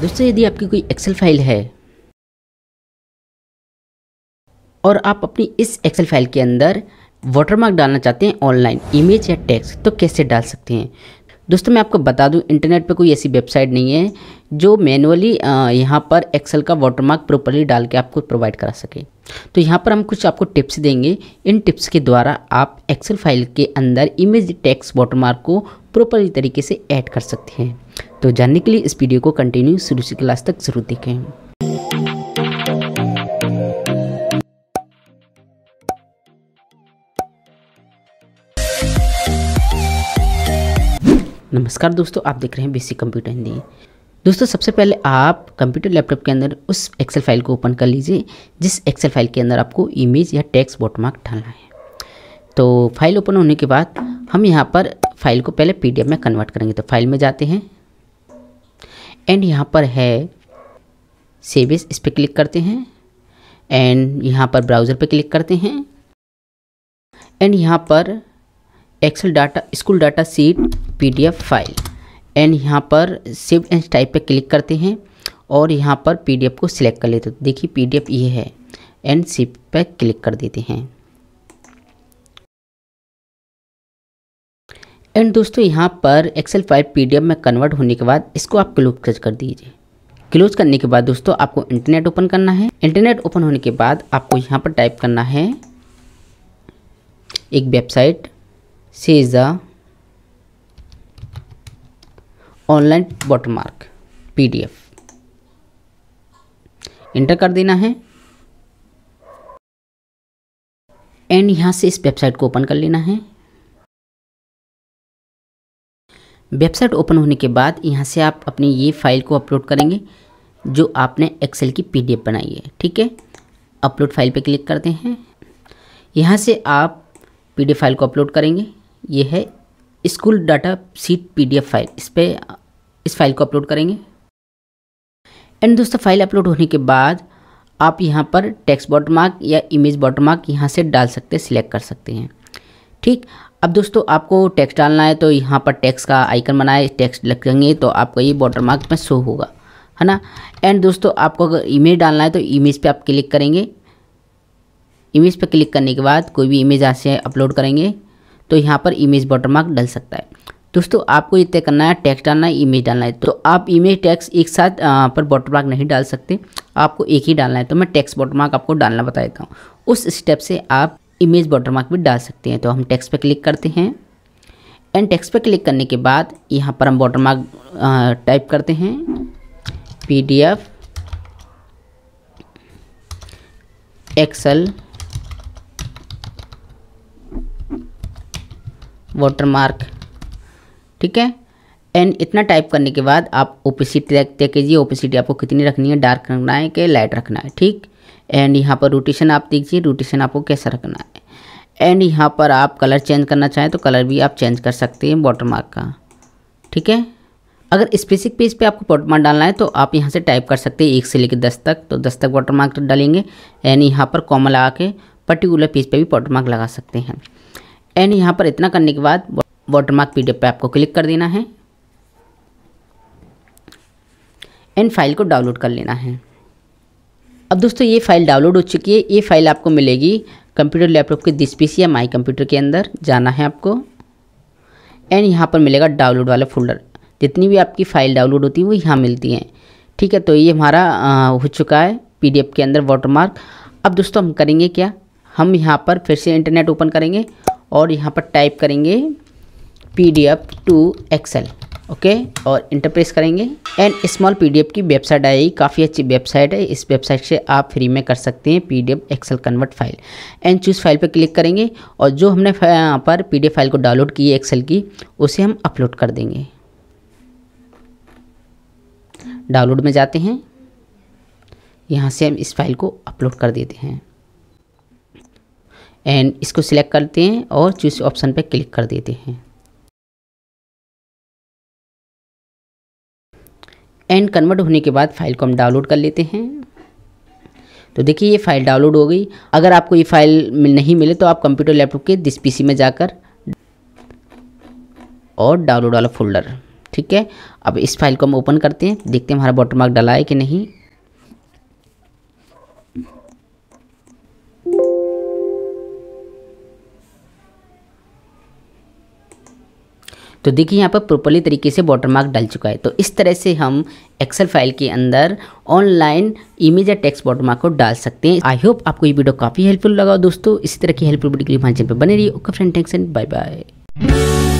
दोस्तों यदि आपकी कोई एक्सेल फाइल है और आप अपनी इस एक्सेल फाइल के अंदर वाटरमार्क डालना चाहते हैं ऑनलाइन इमेज या टैक्स तो कैसे डाल सकते हैं दोस्तों मैं आपको बता दूं इंटरनेट पे कोई ऐसी वेबसाइट नहीं है जो मैनुअली यहाँ पर एक्सेल का वाटरमार्क प्रॉपरली डाल के आपको प्रोवाइड करा सके तो यहाँ पर हम कुछ आपको टिप्स देंगे इन टिप्स के द्वारा आप एक्सेल फाइल के अंदर इमेज टैक्स वाटरमार्क को प्रॉपरली तरीके से ऐड कर सकते हैं तो जानने के लिए इस वीडियो को कंटिन्यू शुरू से क्लास तक जरूर देखें नमस्कार दोस्तों आप देख रहे हैं बेसिक कंप्यूटर हिंदी दोस्तों सबसे पहले आप कंप्यूटर लैपटॉप के अंदर उस एक्सेल फाइल को ओपन कर लीजिए जिस एक्सेल फाइल के अंदर आपको इमेज या टेक्स्ट वॉटमार्क डालना है तो फाइल ओपन होने के बाद हम यहाँ पर फाइल को पहले पीडीएफ में कन्वर्ट करेंगे तो फाइल में जाते हैं एंड यहाँ पर है सेविस इस पर क्लिक करते हैं एंड यहाँ पर ब्राउज़र पे क्लिक करते हैं एंड यहाँ पर Excel data school data sheet PDF file and यहाँ पर सेव एंड टाइप पे क्लिक करते हैं और यहाँ पर पीडीएफ को सिलेक्ट कर लेते हैं देखिए पीडीएफ ये है एंड सेव पे क्लिक कर देते हैं एंड दोस्तों यहाँ पर एक्सेल फाइल पीडीएफ में कन्वर्ट होने के बाद इसको आप क्लोज कर दीजिए क्लोज करने के बाद दोस्तों आपको इंटरनेट ओपन करना है इंटरनेट ओपन होने के बाद आपको यहाँ पर टाइप करना है एक website Sejda online D PDF enter कर देना है एंड यहाँ से इस वेबसाइट को ओपन कर लेना है वेबसाइट ओपन होने के बाद यहाँ से आप अपनी ये फाइल को अपलोड करेंगे जो आपने एक्सेल की पी बनाई है ठीक है अपलोड फाइल पर क्लिक करते हैं यहाँ से आप पी फाइल को अपलोड करेंगे ये है school data sheet PDF file इस पर इस फाइल को अपलोड करेंगे एंड दोस्तों फाइल अपलोड होने के बाद आप यहाँ पर टेक्स्ट वाटर मार्क या इमेज वाटर मार्क यहाँ से डाल सकते सिलेक्ट कर सकते हैं ठीक अब दोस्तों आपको टैक्स डालना है तो यहाँ पर टैक्स का आइकन बनाए टैक्स लगेंगे तो आपका ये बॉर्डर मार्क में शो होगा है ना एंड दोस्तों आपको अगर इमेज डालना है तो इमेज पे आप क्लिक करेंगे इमेज पे क्लिक करने के बाद कोई भी इमेज यहाँ अपलोड करेंगे तो यहाँ पर इमेज बॉटर मार्क डल सकता है दोस्तों आपको ये तय करना है टैक्स डालना है इमेज डालना है तो आप इमेज टैक्स एक साथ पर बॉटर मार्क नहीं डाल सकते आपको एक ही डालना है तो मैं टैक्स बॉटर मार्क आपको डालना बता देता हूँ उस स्टेप से आप इमेज मार्क भी डाल सकते हैं तो हम टेक्स्ट पे क्लिक करते हैं एंड टेक्स्ट पे क्लिक करने के बाद यहाँ पर हम मार्क टाइप करते हैं P D F Excel watermark ठीक है एंड इतना टाइप करने के बाद आप ओपेसिटी तय कीजिए ओपेसिटी आपको कितनी रखनी है डार्क रखना है कि लाइट रखना है ठीक एंड यहाँ पर रोटेशन आप देखिए रोटेशन आपको कैसा रखना है एंड यहाँ पर आप कलर चेंज करना चाहें तो कलर भी आप चेंज कर सकते हैं वाटर मार्क का ठीक है अगर स्पेसिक पेज पे आपको वाटरमार्क डालना है तो आप यहाँ से टाइप कर सकते हैं एक से लेकर दस तक तो दस तक वाटरमार्क डालेंगे एंड यहाँ पर कॉमा लगा के पर्टिकुलर पेज पे भी वाटरमार्क लगा सकते हैं एंड यहाँ पर इतना करने के बाद वाटरमार्क पी पे आपको क्लिक कर देना है एंड फाइल को डाउनलोड कर लेना है अब दोस्तों ये फाइल डाउनलोड हो चुकी है ये फाइल आपको मिलेगी कंप्यूटर लैपटॉप के दिस पी या माई कंप्यूटर के अंदर जाना है आपको एंड यहाँ पर मिलेगा डाउनलोड वाला फोल्डर जितनी भी आपकी फ़ाइल डाउनलोड होती है वो यहाँ मिलती हैं ठीक है तो ये हमारा हो चुका है पीडीएफ के अंदर वाटरमार्क अब दोस्तों हम करेंगे क्या हम यहाँ पर फिर से इंटरनेट ओपन करेंगे और यहाँ पर टाइप करेंगे P D F to Excel okay okay, और इंटरप्रेस करेंगे एंड स्मॉल पीडीएफ की वेबसाइट आएगी काफ़ी अच्छी वेबसाइट है इस वेबसाइट से आप फ्री में कर सकते हैं PDF Excel convert file and choose file पर क्लिक करेंगे और जो हमने यहाँ पर पीडीएफ फाइल को डाउनलोड की है एक्सेल की उसे हम अपलोड कर देंगे डाउनलोड में जाते हैं यहाँ से हम इस फाइल को अपलोड कर देते हैं एंड इसको सिलेक्ट करते हैं और चूज़ ऑप्शन पर क्लिक कर देते हैं एंड कन्वर्ट होने के बाद फाइल को हम डाउनलोड कर लेते हैं तो देखिए ये फाइल डाउनलोड हो गई अगर आपको ये फाइल नहीं मिले तो आप कंप्यूटर लैपटॉप के दिस पीसी में जाकर और डाउनलोड वाला फोल्डर ठीक है अब इस फाइल को हम ओपन करते हैं देखते हैं हमारा बॉटर मार्क डला है कि नहीं तो देखिए यहाँ पर प्रॉपरली तरीके से वाटर मार्क डल चुका है तो इस तरह से हम एक्सेल फाइल के अंदर ऑनलाइन इमेज या टेक्स्ट वाटर मार्क को डाल सकते हैं आई होप आपको ये वीडियो काफ़ी हेल्पफुल लगा दोस्तों इसी तरह की हेल्पफुल वीडियो के लिए हमारे चैनल पर बने रही okay friend thanks and bye bye